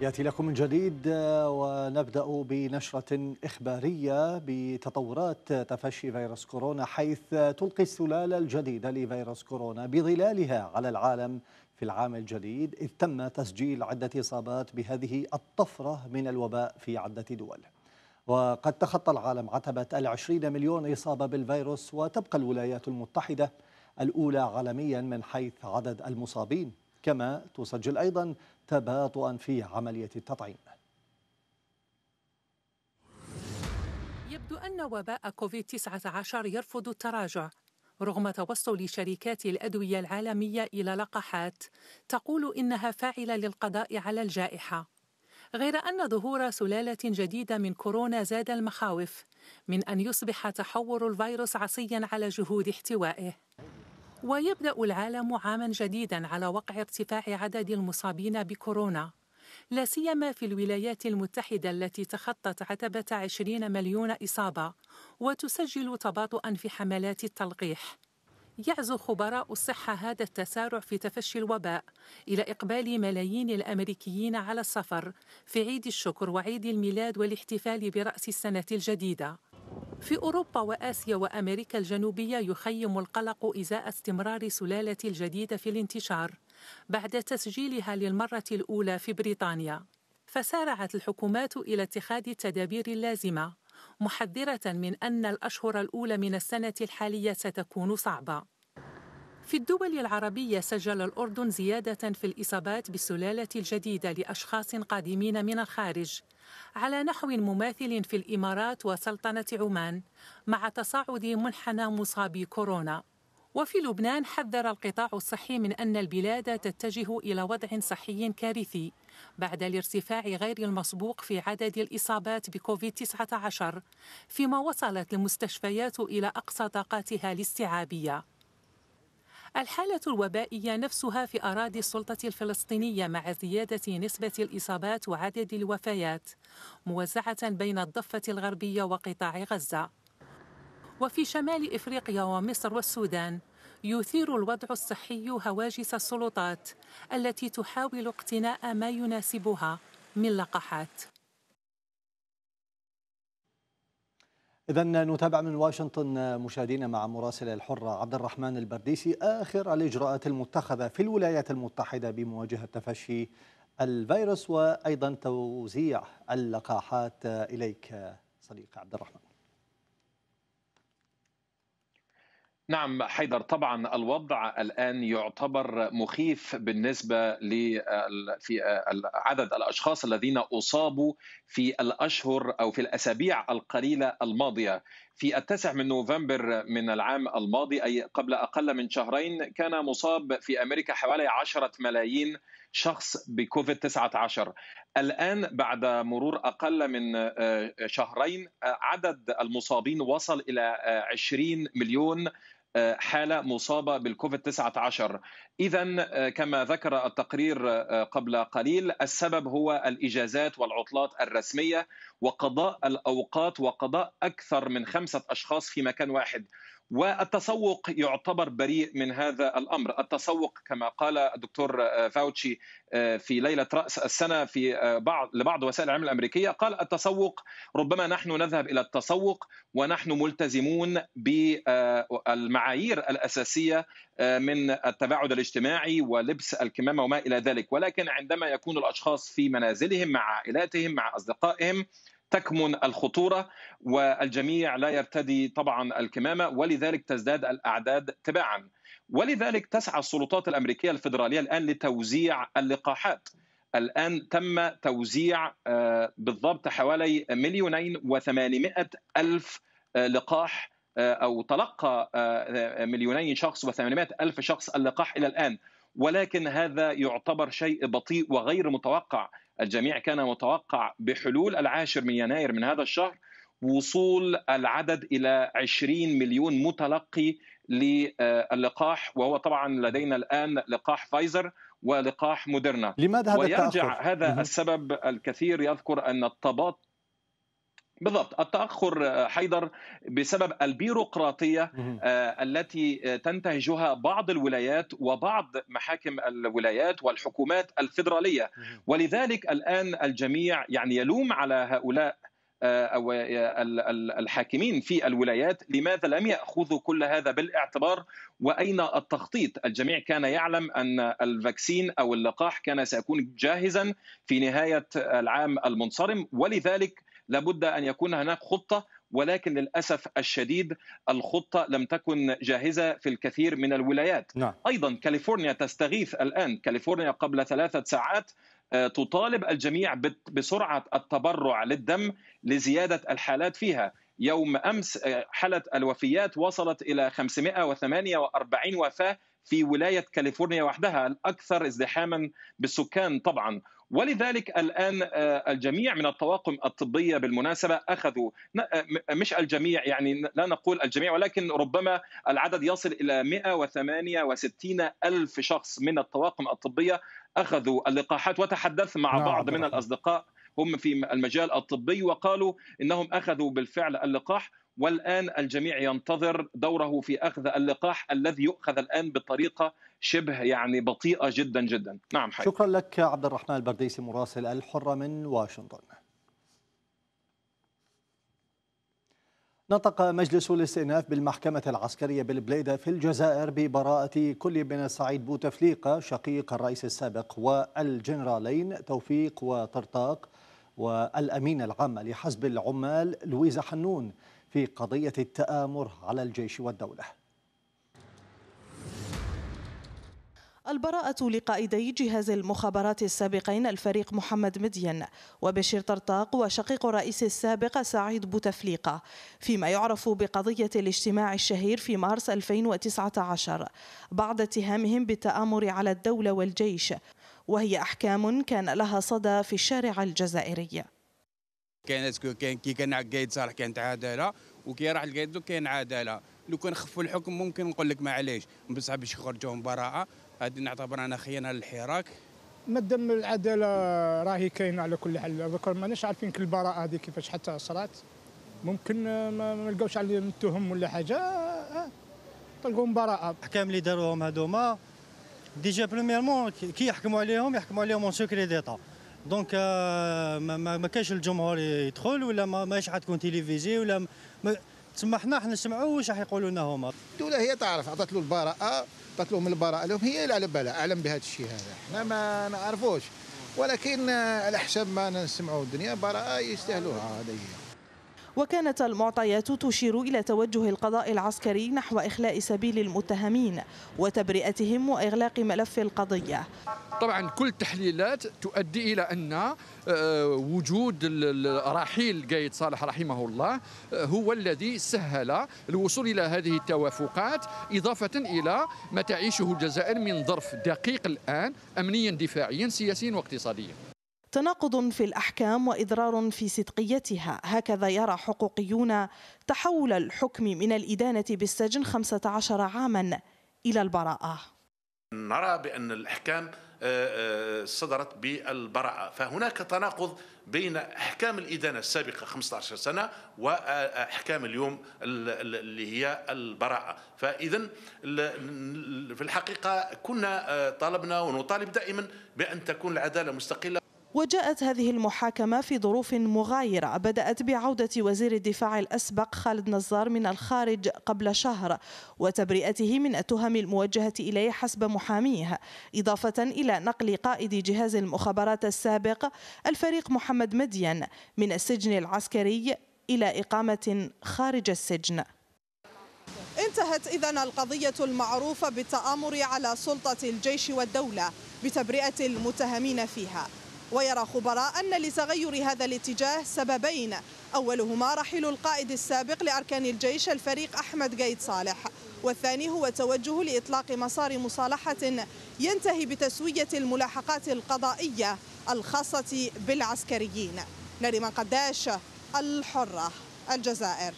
ياتي لكم من جديد آه، ونبدا بنشره اخباريه بتطورات تفشي فيروس كورونا حيث تلقي السلاله الجديده لفيروس كورونا بظلالها على العالم في العام الجديد اذ تم تسجيل عده اصابات بهذه الطفره من الوباء في عده دول. وقد تخطى العالم عتبه العشرين مليون اصابه بالفيروس وتبقى الولايات المتحده الاولى عالميا من حيث عدد المصابين كما تسجل ايضا تباطؤا في عملية التطعيم يبدو أن وباء كوفيد-19 يرفض التراجع رغم توصل شركات الأدوية العالمية إلى لقاحات تقول إنها فاعلة للقضاء على الجائحة غير أن ظهور سلالة جديدة من كورونا زاد المخاوف من أن يصبح تحور الفيروس عصيا على جهود احتوائه ويبدأ العالم عاما جديدا على وقع ارتفاع عدد المصابين بكورونا لا سيما في الولايات المتحدة التي تخطت عتبة 20 مليون إصابة وتسجل تباطؤا في حملات التلقيح يعزو خبراء الصحة هذا التسارع في تفشي الوباء إلى إقبال ملايين الأمريكيين على السفر في عيد الشكر وعيد الميلاد والاحتفال برأس السنة الجديدة في أوروبا وآسيا وأمريكا الجنوبية يخيم القلق إزاء استمرار سلالة الجديدة في الانتشار بعد تسجيلها للمرة الأولى في بريطانيا فسارعت الحكومات إلى اتخاذ التدابير اللازمة محذرة من أن الأشهر الأولى من السنة الحالية ستكون صعبة في الدول العربية سجل الأردن زيادة في الإصابات بالسلالة الجديدة لأشخاص قادمين من الخارج على نحو مماثل في الامارات وسلطنه عمان مع تصاعد منحنى مصابي كورونا وفي لبنان حذر القطاع الصحي من ان البلاد تتجه الى وضع صحي كارثي بعد الارتفاع غير المسبوق في عدد الاصابات بكوفيد 19 فيما وصلت المستشفيات الى اقصى طاقاتها الاستيعابيه الحالة الوبائية نفسها في أراضي السلطة الفلسطينية مع زيادة نسبة الإصابات وعدد الوفيات موزعة بين الضفة الغربية وقطاع غزة وفي شمال إفريقيا ومصر والسودان يثير الوضع الصحي هواجس السلطات التي تحاول اقتناء ما يناسبها من لقاحات إذا نتابع من واشنطن مشاهدينا مع مراسل الحرة عبد الرحمن البرديسي آخر الإجراءات المتخذة في الولايات المتحدة بمواجهة تفشي الفيروس وأيضا توزيع اللقاحات إليك صديقي عبد الرحمن نعم حيدر طبعا الوضع الان يعتبر مخيف بالنسبه ل في عدد الاشخاص الذين اصابوا في الاشهر او في الاسابيع القليله الماضيه في التاسع من نوفمبر من العام الماضي أي قبل أقل من شهرين كان مصاب في أمريكا حوالي عشرة ملايين شخص بكوفيد 19 الآن بعد مرور أقل من آه، شهرين آه، عدد المصابين وصل إلى 20 آه، مليون حالة مصابة بالكوفيد 19 إذا آه، كما ذكر التقرير آه، قبل قليل السبب هو الإجازات والعطلات الرسمية وقضاء الأوقات وقضاء أكثر من خمسة أشخاص في مكان واحد والتسوق يعتبر بريء من هذا الامر، التسوق كما قال الدكتور آه، فاوتشي آه، في ليله راس السنه في آه، بعض لبعض وسائل الاعلام الامريكيه قال التسوق ربما نحن نذهب الى التسوق ونحن ملتزمون بالمعايير الاساسيه من التباعد الاجتماعي ولبس الكمامه وما الى ذلك، ولكن عندما يكون الاشخاص في منازلهم مع عائلاتهم مع اصدقائهم تكمن الخطوره والجميع لا يرتدي طبعا الكمامه ولذلك تزداد الاعداد تباعا ولذلك تسعى السلطات الامريكيه الفيدراليه الان لتوزيع اللقاحات الآن تم توزيع آه، بالضبط حوالي مليونين وثمانمائة ألف آه، لقاح آه، أو تلقى مليونين شخص وثمانمائة ألف شخص اللقاح إلى الآن ولكن هذا يعتبر شيء بطيء وغير متوقع الجميع كان متوقع بحلول العاشر من يناير من هذا الشهر وصول العدد الى 20 مليون متلقي للقاح وهو طبعا لدينا الان لقاح فايزر ولقاح موديرنا لماذا هذا ويرجع التأخر؟ هذا السبب الكثير يذكر ان التباطؤ بالضبط التاخر آه، حيدر بسبب البيروقراطيه آه، التي آه، تنتهجها بعض الولايات وبعض محاكم الولايات والحكومات الفيدراليه ولذلك الان الجميع يعني يلوم على هؤلاء او الحاكمين في الولايات لماذا لم ياخذوا كل هذا بالاعتبار واين التخطيط الجميع كان يعلم ان الفاكسين او اللقاح كان سيكون جاهزا في نهايه العام المنصرم ولذلك لابد ان يكون هناك خطه ولكن للاسف الشديد الخطه لم تكن جاهزه في الكثير من الولايات نعم. ايضا كاليفورنيا تستغيث الان كاليفورنيا قبل ثلاثه ساعات آه، تطالب الجميع بسرعه التبرع للدم لزياده الحالات فيها يوم امس آه، حاله الوفيات وصلت الى 548 وفاه في ولايه كاليفورنيا وحدها الاكثر ازدحاما بالسكان طبعا ولذلك الان آه، الجميع من الطواقم الطبيه بالمناسبه اخذوا آه، آه، مش الجميع يعني لا نقول الجميع ولكن ربما العدد يصل الى 168 الف شخص من الطواقم الطبيه اخذوا اللقاحات وتحدثت مع نعم، بعض من الاصدقاء هم في المجال الطبي وقالوا انهم اخذوا بالفعل اللقاح والان الجميع ينتظر دوره في اخذ اللقاح الذي يؤخذ الان بطريقه شبه يعني بطيئه جدا جدا نعم حي. شكرا لك عبد الرحمن البرديسي مراسل الحره من واشنطن نطق مجلس الاستئناف بالمحكمة العسكرية بالبليدة في الجزائر ببراءة كل من السعيد بوتفليقة شقيق الرئيس السابق والجنرالين توفيق وطرطاق والأمين العام لحزب العمال لويزا حنون في قضية التآمر على الجيش والدولة البراءة لقائدي جهاز المخابرات السابقين الفريق محمد مدين وبشير طرطاق وشقيق الرئيس السابق سعيد بوتفليقة فيما يعرف بقضية الاجتماع الشهير في مارس 2019 بعد اتهامهم بالتآمر على الدولة والجيش وهي أحكام كان لها صدى في الشارع الجزائري كانت كاين كي كان قايد صالح كانت عداله وكي راح لقايد دوك كاين عداله لو كان خفوا الحكم ممكن نقول لك معليش بصح باش يخرجوهم براءه هذه نعتبر انا خيانه للحراك مادام العداله راهي كاينه على كل حال دوك ماناش عارفين كل البراءه هذه كيفاش حتى صرات ممكن ما لقاوش على التهم ولا حاجه آه. طلقوهم براءه الاحكام اللي داروهم هذوما ديجا بريميرمون كي يحكموا عليهم يحكموا عليهم اون سكري ديتا دونك ما, ما كاش الجمهور يدخل ولا ماش حتكون تيليفيزي ولا تسمى حنا حنا نسمعوا واش راح يقولوا لنا هما الدوله هي تعرف عطات له البراءه عطات لهم البراءه لهم هي اللي على بالها اعلم بهذا الشيء هذا حنا ما نعرفوش ولكن على حسب ما نسمعوا الدنيا براءه يستاهلوها هذه هي وكانت المعطيات تشير إلى توجه القضاء العسكري نحو إخلاء سبيل المتهمين وتبرئتهم وإغلاق ملف القضية طبعا كل التحليلات تؤدي إلى أن آه، وجود رحيل قايد صالح رحمه الله آه، هو الذي سهل الوصول إلى هذه التوافقات إضافة إلى ما تعيشه الجزائر من ظرف دقيق الآن أمنيا دفاعيا سياسيا واقتصاديا تناقض في الأحكام وإضرار في صدقيتها هكذا يرى حقوقيون تحول الحكم من الإدانة بالسجن 15 عاما إلى البراءة نرى بأن الأحكام آه، آه، صدرت بالبراءة فهناك تناقض بين أحكام الإدانة السابقة 15 سنة وأحكام اليوم اللي هي البراءة فإذا في الحقيقة كنا آه، طالبنا ونطالب دائما بأن تكون العدالة مستقلة وجاءت هذه المحاكمة في ظروف مغايرة بدأت بعودة وزير الدفاع الأسبق خالد نزار من الخارج قبل شهر وتبرئته من التهم الموجهة إليه حسب محاميه إضافة إلى نقل قائد جهاز المخابرات السابق الفريق محمد مدين من السجن العسكري إلى إقامة خارج السجن انتهت إذا القضية المعروفة بالتآمر على سلطة الجيش والدولة بتبرئة المتهمين فيها ويرى خبراء أن لتغير هذا الاتجاه سببين أولهما رحيل القائد السابق لأركان الجيش الفريق أحمد قايد صالح والثاني هو توجه لإطلاق مسار مصالحة ينتهي بتسوية الملاحقات القضائية الخاصة بالعسكريين نريم قداش الحرة الجزائر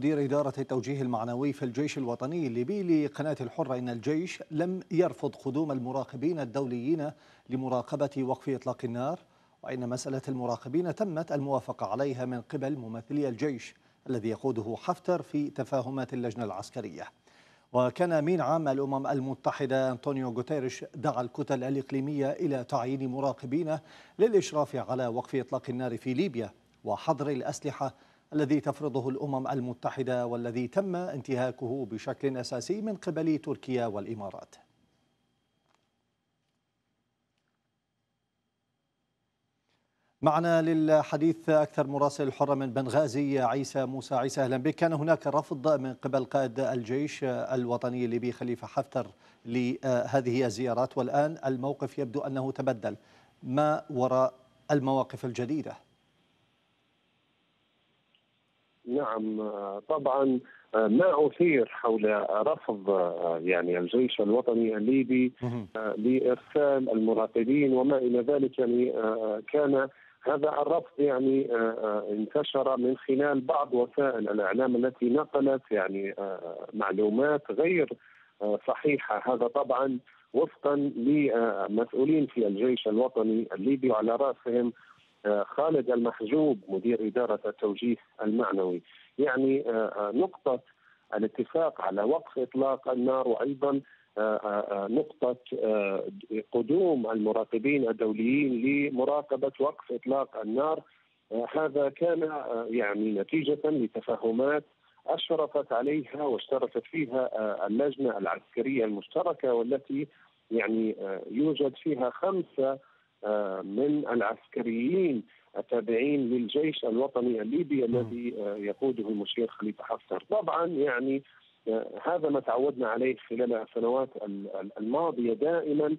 مدير إدارة التوجيه المعنوي في الجيش الوطني الليبي لقناة الحرة إن الجيش لم يرفض قدوم المراقبين الدوليين لمراقبة وقف إطلاق النار وإن مسألة المراقبين تمت الموافقة عليها من قبل ممثلي الجيش الذي يقوده حفتر في تفاهمات اللجنة العسكرية وكان أمين عام الأمم المتحدة أنطونيو غوتيريش دعا الكتل الإقليمية إلى تعيين مراقبين للإشراف على وقف إطلاق النار في ليبيا وحظر الأسلحة الذي تفرضه الأمم المتحدة والذي تم انتهاكه بشكل أساسي من قبل تركيا والإمارات معنا للحديث أكثر مراسل الحرة من بنغازي عيسى موسى عيسى أهلا بك كان هناك رفض من قبل قائد الجيش الوطني الليبي خليفة حفتر لهذه الزيارات والآن الموقف يبدو أنه تبدل ما وراء المواقف الجديدة نعم طبعا ما اثير حول رفض يعني الجيش الوطني الليبي آه، لارسال المراقبين وما الى ذلك يعني آه، كان هذا الرفض يعني آه، انتشر من خلال بعض وسائل الاعلام التي نقلت يعني معلومات غير صحيحه هذا طبعا وفقا لمسؤولين في الجيش الوطني الليبي وعلى راسهم آه، خالد المحجوب مدير إدارة التوجيه المعنوي يعني آه، آه، نقطة الاتفاق على وقف إطلاق النار وأيضا نقطة قدوم المراقبين الدوليين لمراقبة وقف إطلاق النار هذا كان يعني نتيجة لتفاهمات أشرفت عليها واشتركت فيها اللجنة العسكرية المشتركة والتي يعني يوجد فيها خمسة آه، من العسكريين التابعين للجيش الوطني الليبي الذي آه، يقوده المشير خليفه حفتر طبعا يعني آه، هذا ما تعودنا عليه خلال السنوات الماضيه دائما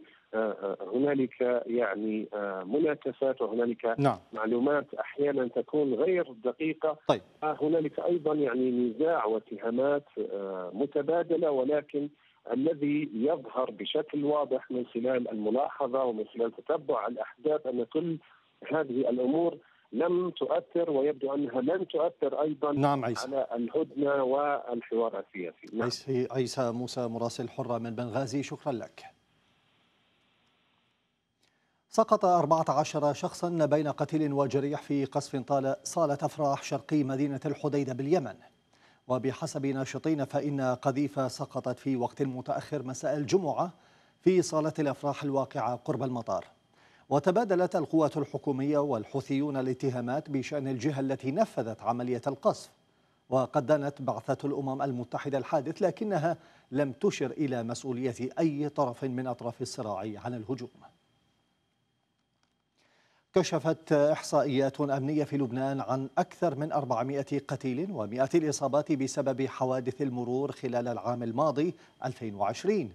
هنالك يعني مناكسات وهنالك نعم. معلومات احيانا تكون غير دقيقه طيب. هنالك ايضا يعني نزاع واتهامات متبادله ولكن الذي يظهر بشكل واضح من خلال الملاحظه ومن خلال تتبع الاحداث ان كل هذه الامور لم تؤثر ويبدو انها لن تؤثر ايضا نعم عيسى. على الهدنه والحوار السياسي نعم. عيسى, عيسى موسى مراسل حره من بنغازي شكرا لك سقط 14 شخصا بين قتيل وجريح في قصف طال صالة أفراح شرقي مدينة الحديدة باليمن وبحسب ناشطين فإن قذيفة سقطت في وقت متأخر مساء الجمعة في صالة الأفراح الواقعة قرب المطار وتبادلت القوات الحكومية والحوثيون الاتهامات بشأن الجهة التي نفذت عملية القصف وقد دانت بعثة الأمم المتحدة الحادث لكنها لم تشر إلى مسؤولية أي طرف من أطراف الصراع عن الهجوم كشفت إحصائيات أمنية في لبنان عن أكثر من 400 قتيل ومئات الإصابات بسبب حوادث المرور خلال العام الماضي 2020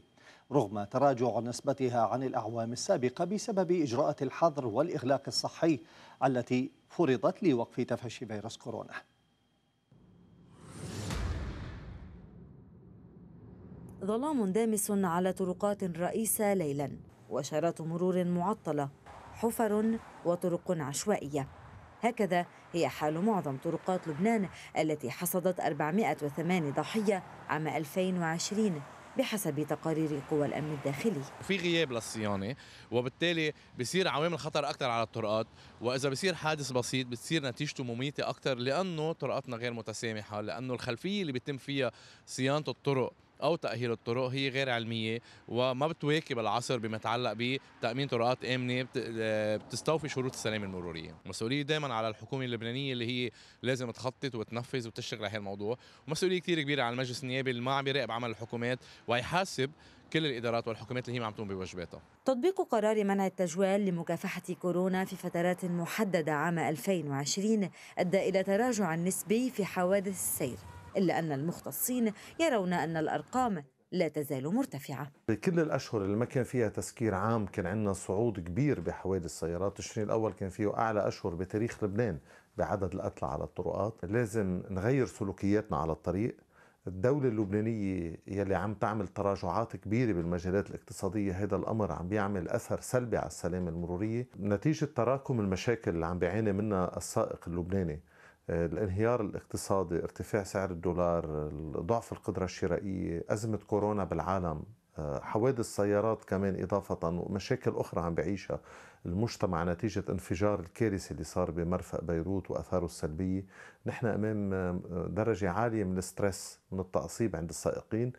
رغم تراجع نسبتها عن الأعوام السابقة بسبب إجراءات الحظر والإغلاق الصحي التي فرضت لوقف تفشي فيروس كورونا ظلام دامس على طرقات رئيسة ليلا وإشارات مرور معطلة حفر وطرق عشوائية هكذا هي حال معظم طرقات لبنان التي حصدت 408 ضحية عام 2020 بحسب تقارير قوى الامن الداخلي في غياب للصيانه وبالتالي بصير عوامل خطر اكثر على الطرقات واذا بصير حادث بسيط بتصير نتيجته مميته اكثر لانه طرقاتنا غير متسامحه لانه الخلفيه اللي بيتم فيها صيانه الطرق او تاهيل الطرق هي غير علميه وما بتواكب العصر بما يتعلق بتامين طرقات امنه آه، بتستوفي شروط السلام المروريه، مسؤوليه دائما على الحكومه اللبنانيه اللي هي لازم تخطط وتنفذ وتشتغل على هالموضوع، ومسؤوليه كثير كبيره على المجلس النيابي اللي ما عم يراقب عمل الحكومات ويحاسب كل الادارات والحكومات اللي هي عم تقوم بواجباتها. تطبيق قرار منع التجوال لمكافحه كورونا في فترات محدده عام 2020 ادى الى تراجع نسبي في حوادث السير. إلا أن المختصين يرون أن الأرقام لا تزال مرتفعة بكل الأشهر اللي ما كان فيها تسكير عام كان عندنا صعود كبير بحوادث السيارات تشرين الأول كان فيه أعلى أشهر بتاريخ لبنان بعدد القتلى على الطرقات لازم نغير سلوكياتنا على الطريق الدولة اللبنانية يلي عم تعمل تراجعات كبيرة بالمجالات الاقتصادية هذا الأمر عم بيعمل أثر سلبي على السلامة المرورية نتيجة تراكم المشاكل اللي عم بيعاني منها السائق اللبناني الانهيار الاقتصادي ارتفاع سعر الدولار ضعف القدرة الشرائية أزمة كورونا بالعالم آه، حوادث سيارات كمان إضافة ومشاكل أخرى عم بعيشها المجتمع نتيجة انفجار الكارثة اللي صار بمرفأ بيروت وأثاره السلبية نحن أمام آه، درجة عالية من الستريس من التعصيب عند السائقين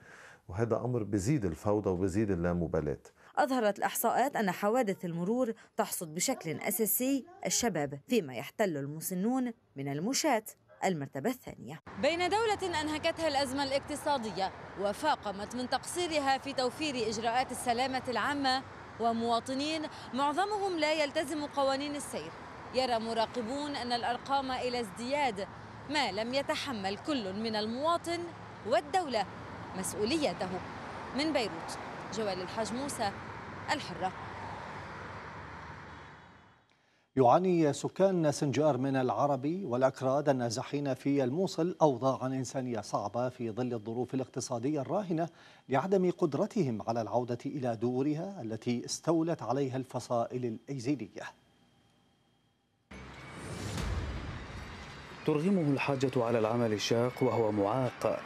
وهذا أمر بزيد الفوضى وبزيد اللامبالاة أظهرت الإحصاءات أن حوادث المرور تحصد بشكل أساسي الشباب فيما يحتل المسنون من المشاة المرتبة الثانية بين دولة أنهكتها الأزمة الاقتصادية وفاقمت من تقصيرها في توفير إجراءات السلامة العامة ومواطنين معظمهم لا يلتزم قوانين السير يرى مراقبون أن الأرقام إلى ازدياد ما لم يتحمل كل من المواطن والدولة مسؤوليته من بيروت جوال الحاج موسى الحرة يعاني سكان سنجار من العربي والأكراد النازحين في الموصل أوضاعا إنسانية صعبة في ظل الظروف الاقتصادية الراهنة لعدم قدرتهم على العودة إلى دورها التي استولت عليها الفصائل الأيزيدية ترغمه الحاجة على العمل الشاق وهو معاق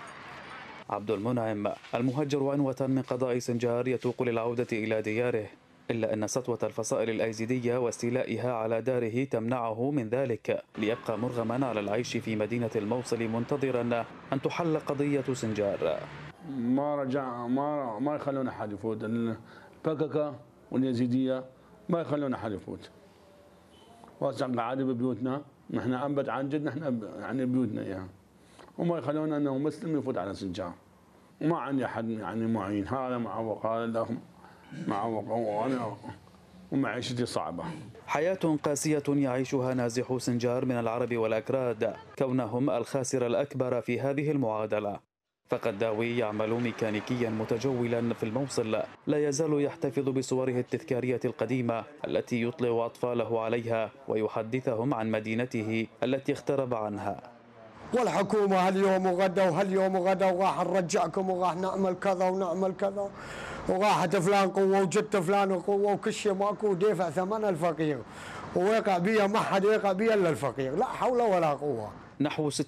عبد المنعم المهجر عنوة من قضاء سنجار يتوق للعودة إلى دياره إلا أن سطوة الفصائل الأيزيدية واستيلائها على داره تمنعه من ذلك ليبقى مرغما على العيش في مدينة الموصل منتظرا أن تحل قضية سنجار ما رجع ما ما يخلون أحد يفوت البككة واليزيدية ما يخلون أحد يفوت واسع العادة ببيوتنا نحن أنبت عن جد نحن يعني بيوتنا إياها يعني. وما يخلون أنه مسلم يفوت على سجان وما عندي أحد يعني معين هذا معوق هذا لهم معوق وأنا ومعيشتي صعبة حياة قاسية يعيشها نازحو سنجار من العرب والأكراد كونهم الخاسر الأكبر في هذه المعادلة فقد داوي يعمل ميكانيكيا متجولا في الموصل لا يزال يحتفظ بصوره التذكارية القديمة التي يطلع أطفاله عليها ويحدثهم عن مدينته التي اخترب عنها والحكومة هاليوم وغدا وهاليوم وغدا وراح نرجعكم وراح نعمل كذا ونعمل كذا وراحت فلان قوة وجت فلان قوة وكل شيء ماكو ودافع ثمن الفقير ويقع بيا ما حد يقع بيا الا الفقير لا حول ولا قوة نحو 60%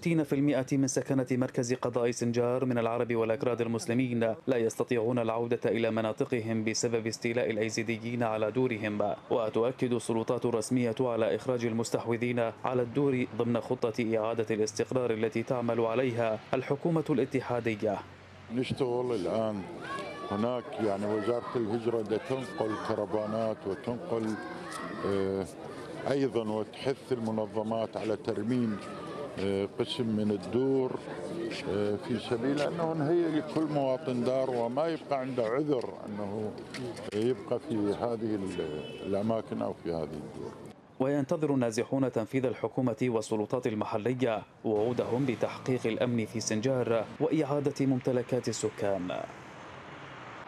من سكنة مركز قضاء سنجار من العرب والأكراد المسلمين لا يستطيعون العودة إلى مناطقهم بسبب استيلاء الأيزيديين على دورهم وتؤكد السلطات الرسمية على إخراج المستحوذين على الدور ضمن خطة إعادة الاستقرار التي تعمل عليها الحكومة الاتحادية نشتغل الآن هناك يعني وزارة الهجرة تنقل كربانات وتنقل آه، أيضا وتحث المنظمات على ترميم قسم من الدور آه، في سبيل انه نهيئ لكل مواطن دار وما يبقى عنده عذر انه يبقى في هذه الاماكن او في هذه الدور. وينتظر النازحون تنفيذ الحكومة والسلطات المحلية وعودهم بتحقيق الأمن في سنجار وإعادة ممتلكات السكان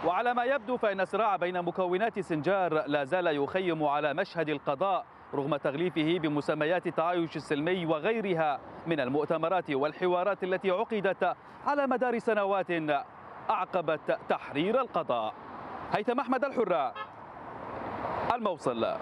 وعلى ما يبدو فإن الصراع بين مكونات سنجار لا زال يخيم على مشهد القضاء رغم تغليفه بمسميات التعايش السلمي وغيرها من المؤتمرات والحوارات التي عقدت على مدار سنوات أعقبت تحرير القضاء هيثم أحمد الحرة الموصل